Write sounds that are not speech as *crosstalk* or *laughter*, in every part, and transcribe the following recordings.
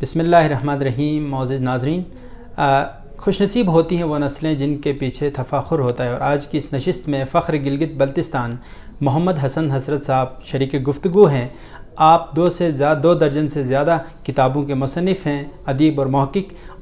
बिसमीम मोज़ नाजरीन खुशनसीब होती हैं वो नस्लें जिनके पीछे तफाखुर होता है और आज की इस नशस्त में फ़ख्र गिलगित बल्तिस्तान मोहम्मद हसन हसरत साहब शरीक गुफ्तु हैं आप दो से ज़्यादा दो दर्जन से ज़्यादा किताबों के मुसनफ़ हैं अदीब और महक़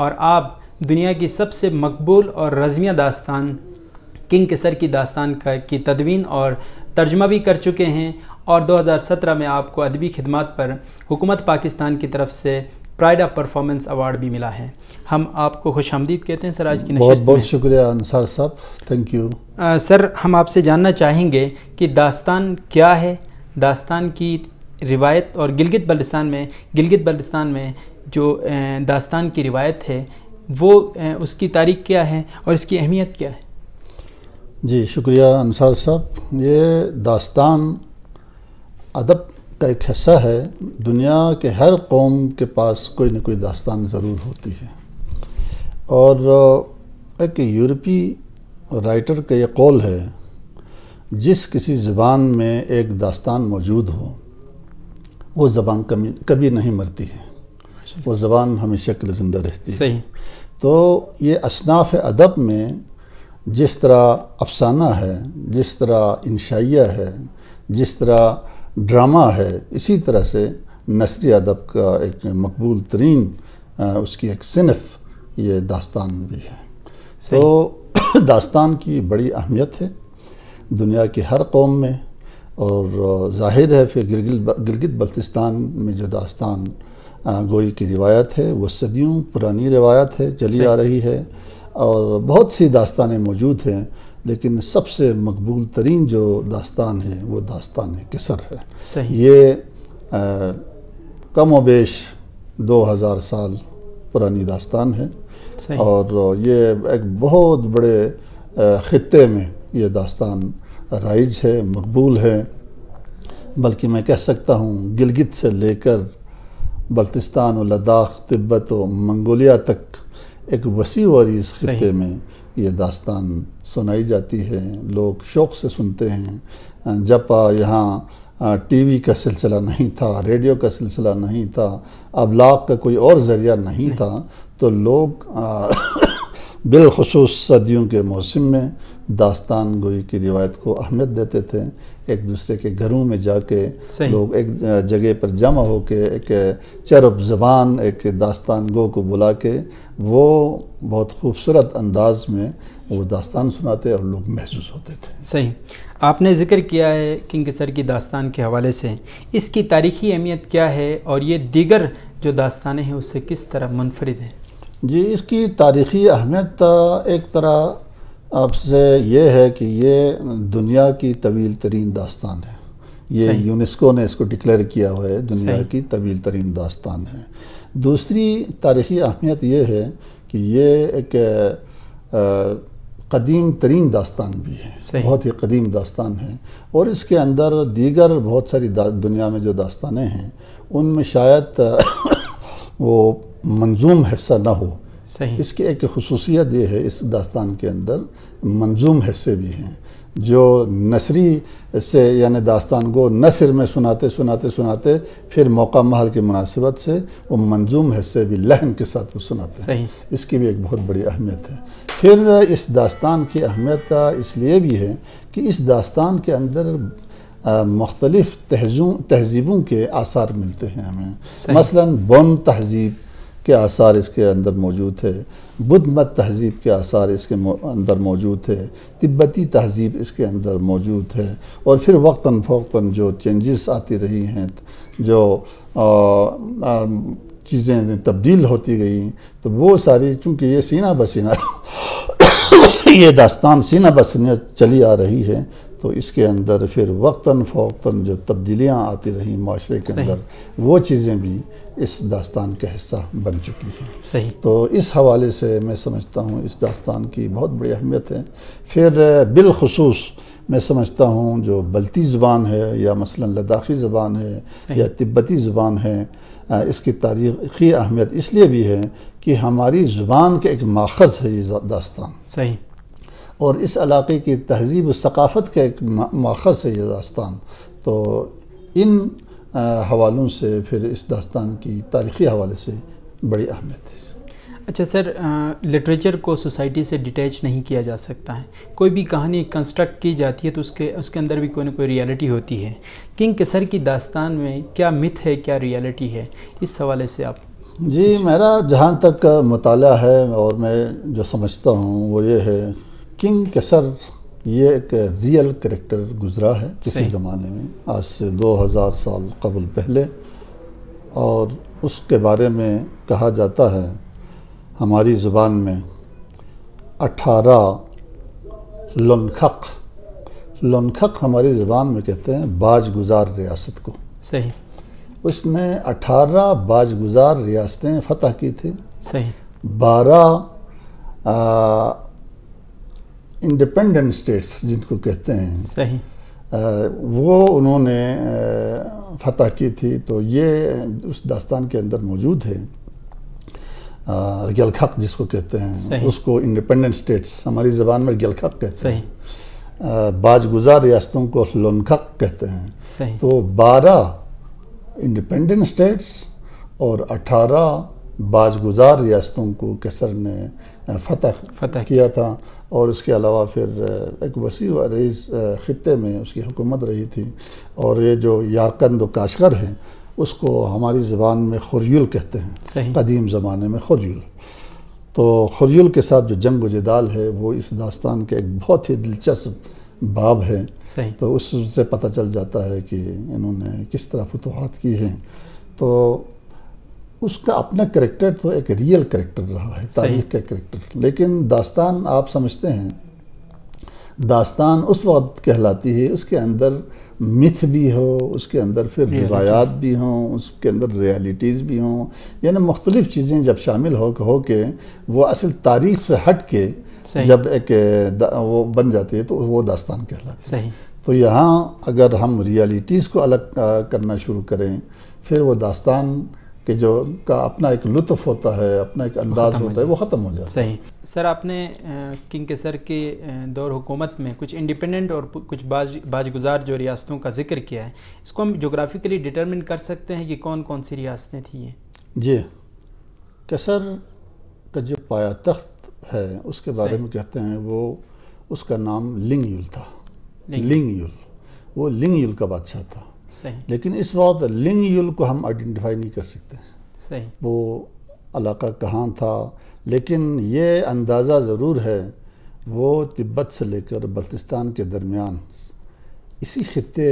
और आप दुनिया की सबसे मकबूल और रजमिया दास्तान किंग केसर की दास्तान का की तदवीन और तर्जमा भी कर चुके हैं और 2017 में आपको अदबी खिदमत पर हुकूमत पाकिस्तान की तरफ से प्राइड ऑफ परफॉर्मेंस अवार्ड भी मिला है हम आपको खुश आमदीद कहते हैं सर आज की बहुत बहुत शुक्रिया अनसार साहब थैंक यू सर हम आपसे जानना चाहेंगे कि दास्तान क्या है दास्तान की रिवायत और गिलगित बल्तिस्तान में गिलगित बल्दिस्तान में जो दास्तान की रिवायत है वो उसकी तारीख क्या है और इसकी अहमियत क्या है जी शुक्रिया अनसार साहब ये दास्तान अदब का एक हिस्सा है दुनिया के हर कौम के पास कोई ना कोई दास्तान ज़रूर होती है और एक यूरोपी राइटर का ये कौल है जिस किसी ज़बान में एक दास्तान मौजूद हो वो ज़बान कभी कभी नहीं मरती है अच्छा। वो ज़बान हमेशा के लिए ज़िंदा रहती है तो ये असनाफ अदब में जिस तरह अफसाना है जिस तरह इंशाइया है जिस तरह ड्रामा है इसी तरह से नसरी अदब का एक मकबूल तरीन उसकी एक सिनफ ये दास्तान भी है तो *clears throat* दास्तान की बड़ी अहमियत है दुनिया की हर कौम में और जाहिर है फिर गिरगित गिरगित बल्तिस्तान में जो दास्तान गोई की रिवायत है वो सदियों पुरानी रिवायत है चली आ रही है और बहुत सी दास्तानें मौजूद हैं लेकिन सबसे मकबूल तरीन जो दास्तान है वो दास्तान किसर है सही ये आ, कम वेश दो हज़ार साल पुरानी दास्तान है और ये एक बहुत बड़े ख़त्े में ये दास्तान राइज है मकबूल है बल्कि मैं कह सकता हूँ गिलगित से लेकर बल्तिस्तान व लद्दाख तिब्बत व मंगोलिया तक एक वसी वरीज़ ख़त्े में ये दास्तान सुनाई जाती है लोग शौक़ से सुनते हैं जब यहाँ टीवी का सिलसिला नहीं था रेडियो का सिलसिला नहीं था अबलाग का कोई और ज़रिया नहीं था तो लोग *coughs* बिलखसूस सर्दियों के मौसम में दास्तान गोई की रिवायत को अहमियत देते थे एक दूसरे के घरों में जाके लोग एक जगह पर जमा के एक चरब जबान एक दास्तान गो को बुला के वो बहुत खूबसूरत अंदाज में वो दास्तान सुनाते और लोग महसूस होते थे सही आपने जिक्र किया है किंग सर की दास्तान के हवाले से इसकी तारीखी अहमियत क्या है और ये दीगर जो दास्तानें हैं उससे किस तरह मुनफरद हैं जी इसकी तारीखी अहमियत एक तरह आपसे ये है कि ये दुनिया की तवील तरीन दास्तान है ये यूनेस्को ने इसको डिक्लेयर किया हुआ है दुनिया की तवील तरीन दास्तान है दूसरी तारीखी अहमियत ये है कि ये एक कदीम तरीन दास्तान भी है बहुत ही कदीम दास्तान है और इसके अंदर दीगर बहुत सारी दुनिया में जो दास्तानें हैं उनमें शायद *coughs* वो मंजूम हिस्सा ना हो सही इसकी एक खसूसियत ये है इस दास्तान के अंदर मंजूम हिस्से भी हैं जो नसरी से यानी दास्तान को नसर में सुनाते सुनाते सुनाते फिर मौका महल की मुनासिबत से वो मंजूम हिस्से भी लहन के साथ वो सुनाते सही। हैं इसकी भी एक बहुत बड़ी अहमियत है फिर इस दास्तान की अहमियत इसलिए भी है कि इस दास्तान के अंदर मुख्तलिफ़ तहजीबों के आसार मिलते हैं हमें मसला बन तहजीब के आसार इसके अंदर मौजूद थे बुद्ध मत तहजीब के आसार इसके अंदर मौजूद थे तिब्बती तहजीब इसके अंदर मौजूद है और फिर वक्ता फ़ौता जो चेंजेस आती रही हैं जो चीज़ें तब्दील होती गई तो वो सारी चूँकि ये सीना बसीना *coughs* ये दास्तान सीना बसीना चली आ रही है तो इसके अंदर फिर वक्ता फ़ोक्ता जो तब्दीलियाँ आती रहीं माशरे के अंदर वो चीज़ें भी इस दास्तान का हिस्सा बन चुकी हैं सही तो इस हवाले से मैं समझता हूँ इस दास्तान की बहुत बड़ी अहमियत है फिर बिलखसूस मैं समझता हूँ जो बलती ज़बान है या मसला लद्दाखी ज़बान है या तिब्बती ज़बान है इसकी तारीख़ी अहमियत इसलिए भी है कि हमारी ज़ुबान के एक माखज़ है ये दास्तान सही और इस इलाके की तहजीब सकाफ़त का एक माखज़ है ये दास्तान तो इन हवालों से फिर इस दास्तान की तारीख़ी हवाले से बड़ी अहमियत है अच्छा सर लिटरेचर को सोसाइटी से डिटैच नहीं किया जा सकता है कोई भी कहानी कंस्ट्रक्ट की जाती है तो उसके उसके अंदर भी कोई ना कोई रियलिटी होती है किंग केसर की दास्तान में क्या मिथ है क्या रियलिटी है इस हवाले से आप जी मेरा जहाँ तक मताल है और मैं जो समझता हूँ वो ये है किंग केसर ये एक रियल करेक्टर गुजरा है किसी ज़माने में आज से 2000 साल कबल पहले और उसके बारे में कहा जाता है हमारी ज़ुबान में अठारह लनखक लनखक हमारी ज़ुबान में कहते हैं बाज गुजार रियासत को सही 18 बाज गुजार रियासतें फ़तह की थी सही बारह इंडिपेंडेंट स्टेट्स जिनको कहते हैं सही वो उन्होंने फतह की थी तो ये उस दास्तान के अंदर मौजूद है गलखक जिसको कहते हैं उसको इंडिपेंडेंट स्टेट्स हमारी ज़बान में गलखक कहते हैं बाजगुजार रियासतों को लोनखक कहते हैं तो 12 इंडिपेंडेंट स्टेट्स और 18 बाजगुजार रियासतों को कसर ने फतह फतह किया था और इसके अलावा फिर एक वसी रईस ख़त्े में उसकी हुकूमत रही थी और ये जो यारकंद काशगर हैं उसको हमारी ज़बान में खुरयुल कहते हैं कदीम ज़माने में खुरयुल तो खुरयुल के साथ जो जंग जदाल है वो इस दास्तान के एक बहुत ही दिलचस्प बाब है तो उससे पता चल जाता है कि इन्होंने किस तरह फतवाहत की हैं तो उसका अपना करेक्टर तो एक रियल करेक्टर रहा है तारीख का करेक्टर लेकिन दास्तान आप समझते हैं दास्तान उस वक्त कहलाती है उसके अंदर मिथ भी हो उसके अंदर फिर रिवायात भी हों उसके अंदर रियलिटीज़ भी हों यानी मुख्तलिफ़ चीज़ें जब शामिल हो हो के वो असल तारीख से हट के जब एक वो बन जाती है तो वो दास्तान कहलाती है तो यहाँ अगर हम रियलिटीज़ को अलग करना शुरू करें फिर वो दास्तान कि जो का अपना एक लुत्फ होता है अपना एक अंदाज होता है वो ख़त्म हो जाता है सही सर आपने किंग सर के दौर हुकूमत में कुछ इंडिपेंडेंट और कुछ बाज बाजगुजार जो रियासतों का जिक्र किया है इसको हम जोग्राफिकली डिटर्मिन कर सकते हैं कि कौन कौन सी रियासतें थी ये जी केसर का जो पाया तख्त है उसके बारे में कहते हैं वो उसका नाम लिंग था लिंग वो लिंग का बादशाह था सही लेकिन इस वक्त लिंग युल को हम आइडेंटिफाई नहीं कर सकते सही वो इलाका कहाँ था लेकिन ये अंदाज़ा ज़रूर है वो तिब्बत से लेकर बल्तिस्तान के दरमियान इसी खत्े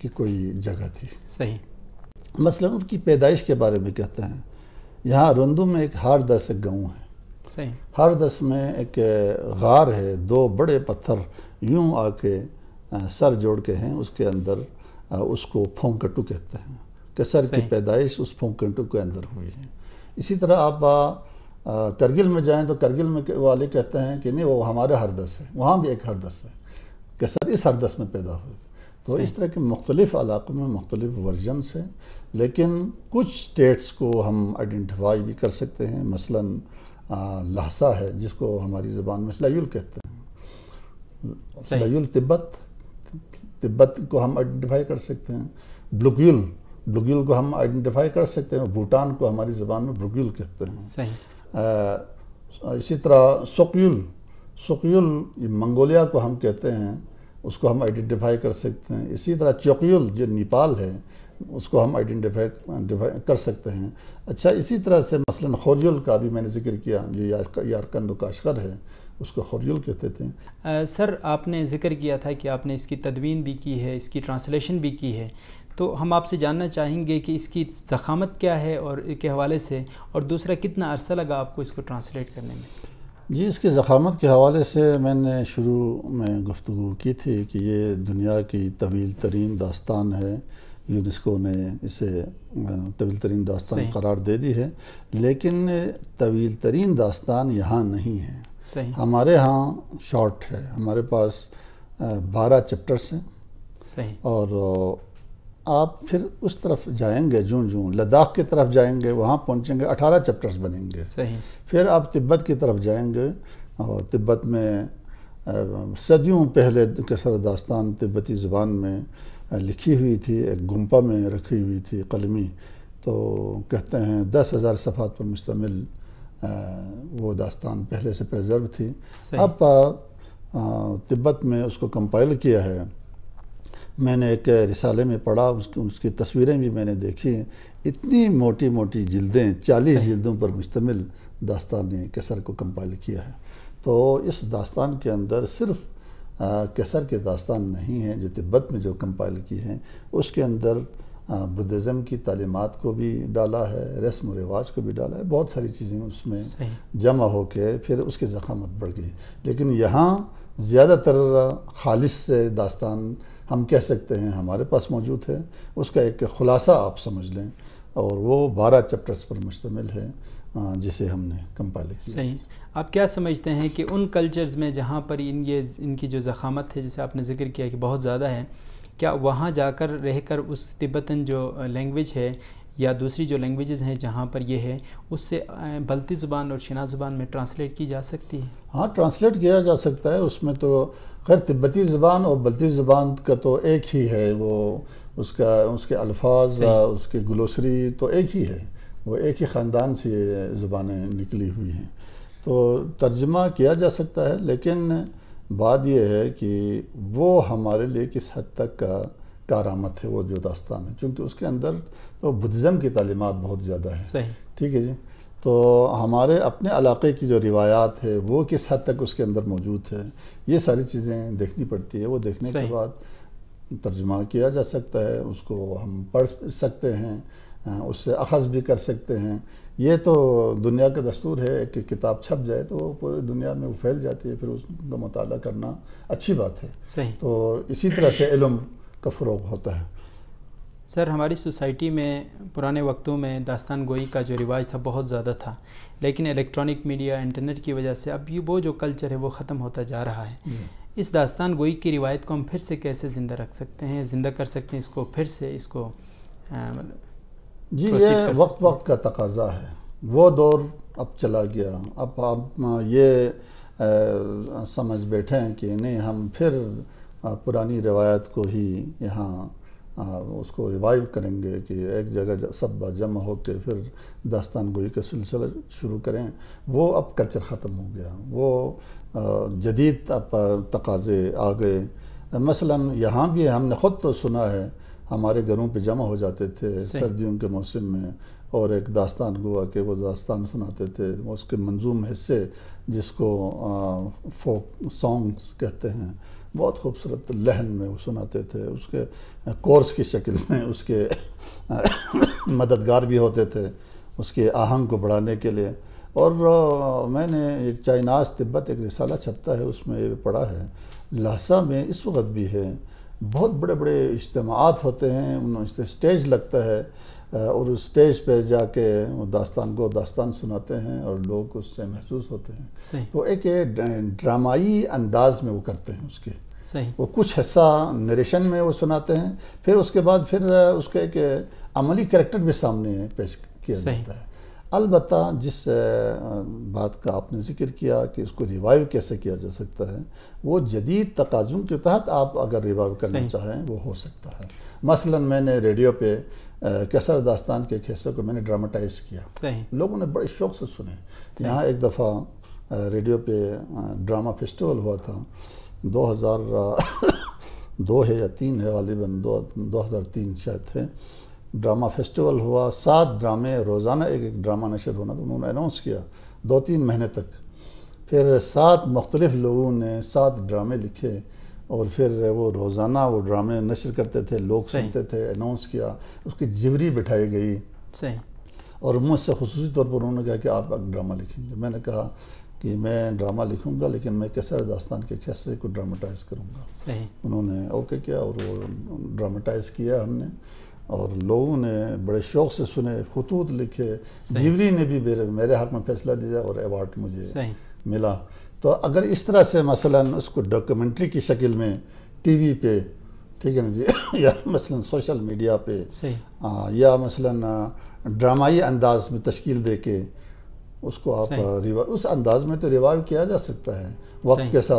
की कोई जगह थी सही मसलन उनकी पैदाइश के बारे में कहते हैं यहाँ रुंदू में एक दस एक गाँव है सही दस में एक गार है दो बड़े पत्थर यूं आके सर जोड़ के हैं उसके अंदर उसको फोंकटू कहते हैं कसर की पैदाइश उस फोंकटू के अंदर हुई है इसी तरह आप करगिल में जाएं तो करगिल में वाले कहते हैं कि नहीं वो हमारे हरदस है वहाँ भी एक हरदस है कसर इस हरदस में पैदा हुए तो इस तरह के मुख्तलिफ इलाक़ों में मुख्तलिफ वर्जन हैं लेकिन कुछ स्टेट्स को हम आइडेंटिफाई भी कर सकते हैं मसला लहसा है जिसको हमारी ज़बान में लयुल कहते हैं लयुल तिब्बत तिब्बत को हम आइडेंटिफाई कर सकते हैं ब्लुग्यूल ब्लुग्यूल को हम आइडेंटिफाई कर सकते हैं भूटान को हमारी ज़बान में ब्लुग्यूल कहते हैं सही इसी तरह सोक्यूल सोक्यूल मंगोलिया को हम कहते हैं उसको हम आइडेंटिफाई कर सकते हैं इसी तरह चोक्यूल जो नेपाल है उसको हम आइडेंटिफाई कर सकते हैं अच्छा इसी तरह से मसलन खोजुल का भी मैंने जिक्र किया जो यारकंद काशकर है उसको हरियल कहते थे आ, सर आपने जिक्र किया था कि आपने इसकी तदवीन भी की है इसकी ट्रांसलेशन भी की है तो हम आपसे जानना चाहेंगे कि इसकी ज़खामत क्या है और के हवाले से और दूसरा कितना अरसा लगा आपको इसको ट्रांसलेट करने में जी इसकी ज़खामत के हवाले से मैंने शुरू में गुफ्तु की थी कि ये दुनिया की तवील तरीन दास्तान है यूनेस्को ने इसे तवील तरीन दास्तान करार दे दी है लेकिन तवील तरीन दास्तान यहाँ नहीं है सही हमारे यहाँ शॉर्ट है हमारे पास बारह चैप्टर्स हैं सही और आप फिर उस तरफ जाएंगे जून जून लद्दाख की तरफ जाएंगे वहाँ पहुँचेंगे अठारह चैप्टर्स बनेंगे सही फिर आप तिब्बत की तरफ जाएंगे और तिब्बत में सदियों पहले कसर दास्तान तिब्बती ज़ुबान में लिखी हुई थी एक गुम्पा में रखी हुई थी कलमी तो कहते हैं दस हज़ार सफ़ात पर मुश्तमिल वो दास्तान पहले से प्रिजर्व थी अब तिब्बत में उसको कंपाइल किया है मैंने एक रिसाले में पढ़ा उसकी उसकी तस्वीरें भी मैंने देखी इतनी मोटी मोटी जिल्दें चालीस जिल्दों पर मुश्तमिल दास्तान ने कैसर को कंपाइल किया है तो इस दास्तान के अंदर सिर्फ कैसर के दास्तान नहीं हैं जो तिब्बत में जो कंपाइल की हैं उसके अंदर बुद्धिज़्म की तलीमत को भी डाला है रस्म व रिवाज को भी डाला है बहुत सारी चीज़ें उसमें जमा हो के फिर उसकी ज़ख़ामत बढ़ गई लेकिन यहाँ ज़्यादातर खालिश से दास्तान हम कह सकते हैं हमारे पास मौजूद है उसका एक ख़ुलासा आप समझ लें और वो बारह चैप्टर्स पर मुश्तमिल है जिसे हमने कंपाइल किया सही आप क्या समझते हैं कि उन कल्चर्स में जहाँ पर इन ये इनकी जो ज़ख़ामत है जिसे आपने ज़िक्र किया कि बहुत ज़्यादा है क्या वहाँ जाकर रहकर उस तिब्बतन जो लैंग्वेज है या दूसरी जो लैंग्वेजेस हैं जहाँ पर ये है उससे बलती ज़ुबान और शिना ज़ुबान में ट्रांसलेट की जा सकती है हाँ ट्रांसलेट किया जा सकता है उसमें तो खैर तिब्बती ज़ुबान और बलती ज़ुबान का तो एक ही है वो उसका उसके अल्फाज उसके ग्लोसरी तो एक ही है वो एक ही ख़ानदान से ज़ुबानें निकली हुई हैं तो तर्जमा किया जा सकता है लेकिन बात यह है कि वो हमारे लिए किस हद तक का आमद है वो जो दास्तान है चूँकि उसके अंदर तो बुद्धिज़म की तलीमत बहुत ज़्यादा है सही ठीक है जी तो हमारे अपने इलाके की जो रिवायात है वो किस हद तक उसके अंदर मौजूद है ये सारी चीज़ें देखनी पड़ती है वो देखने के बाद तर्जमा किया जा सकता है उसको हम पढ़ सकते हैं उससे अखज़ भी कर सकते हैं ये तो दुनिया का दस्तूर है कि किताब छप जाए तो पूरी दुनिया में वो फैल जाती है फिर उसका मताल करना अच्छी बात है सही तो इसी तरह से इलम का फ़रोग होता है सर हमारी सोसाइटी में पुराने वक्तों में दास्तान गोई का जो रिवाज था बहुत ज़्यादा था लेकिन इलेक्ट्रॉनिक मीडिया इंटरनेट की वजह से अब ये वो जो कल्चर है वो ख़त्म होता जा रहा है इस दास्तान गोई की रिवायत को हम फिर से कैसे ज़िंदा रख सकते हैं ज़िंदा कर सकते हैं इसको फिर से इसको मतलब जी ये वक्त वक्त का तकाजा है वो दौर अब चला गया अब आप ये आ, समझ बैठे हैं कि नहीं हम फिर आ, पुरानी रिवायत को ही यहाँ उसको रिवाइव करेंगे कि एक जगह सब जमा हो के फिर दास्तान गोई का सिलसिला शुरू करें वो अब कल्चर ख़त्म हो गया वो जदीद अब तकाजे आ गए मसलन यहाँ भी हमने ख़ुद तो सुना है हमारे घरों पे जमा हो जाते थे सर्दियों के मौसम में और एक दास्तान हुआ कि वो दास्तान सुनाते थे उसके मंजूम हिस्से जिसको आ, फोक सॉन्ग्स कहते हैं बहुत खूबसूरत लहन में वो सुनाते थे उसके कोर्स की शक्ल में उसके मददगार भी होते थे उसके आहंग को बढ़ाने के लिए और मैंने चाइनाज तिब्बत एक रिसाला छपता है उसमें पढ़ा है लहसा में इस वक्त भी है बहुत बड़े बड़े इज्तमात होते हैं उन स्टेज लगता है और उस स्टेज पे जाके दास्तान को दास्तान सुनाते हैं और लोग उससे महसूस होते हैं तो एक ड्रामाई अंदाज में वो करते हैं उसके सही वो कुछ हिस्सा नरेशन में वो सुनाते हैं फिर उसके बाद फिर उसका एक अमली करेक्टर भी सामने पेश किया जाता है अलबत् जिस बात का आपने जिक्र किया कि इसको रिवाइव कैसे किया जा सकता है वो जदीद तकाजुम के तहत आप अगर रिवाइव करना चाहें वो हो सकता है मसलन मैंने रेडियो पे कैसर दास्तान के एक हिस्से को मैंने ड्रामाटाइज किया लोगों ने बड़े शौक से सुने यहाँ एक दफ़ा रेडियो पे ड्रामा फेस्टिवल हुआ था दो हज़ार *coughs* दो है या तीन है गालिबा दो, हज़ार तीन शायद थे ड्रामा फेस्टिवल हुआ सात ड्रामे रोज़ाना एक एक ड्रामा नशर होना तो उन्होंने अनाउंस किया दो तीन महीने तक फिर सात मुख्तलिफ लोगों ने सात ड्रामे लिखे और फिर वो रोज़ाना वो ड्रामे नशर करते थे लोग सुनते थे अनाउंस किया उसकी जिवरी बिठाई गई सही और मुझसे खसूस तौर पर उन्होंने कहा कि आप ड्रामा लिखेंगे मैंने कहा कि मैं ड्रामा लिखूंगा लेकिन मैं कैसर दास्तान के कैसे को ड्रामाटाइज करूंगा सही उन्होंने ओके किया और वो ड्रामाटाइज किया हमने और लोगों ने बड़े शौक से सुने खतूत लिखे जीवरी ने भी मेरे मेरे हक हाँ में फैसला दिया और अवार्ड मुझे मिला तो अगर इस तरह से मसला उसको डॉक्यूमेंट्री की शक्ल में टीवी पे ठीक है ना जी *coughs* या मसलन सोशल मीडिया पे आ, या मसलन ड्रामाई अंदाज में तश्कील दे के उसको आप रिवा उस अंदाज में तो रिवाइव किया जा सकता है वक्त के साथ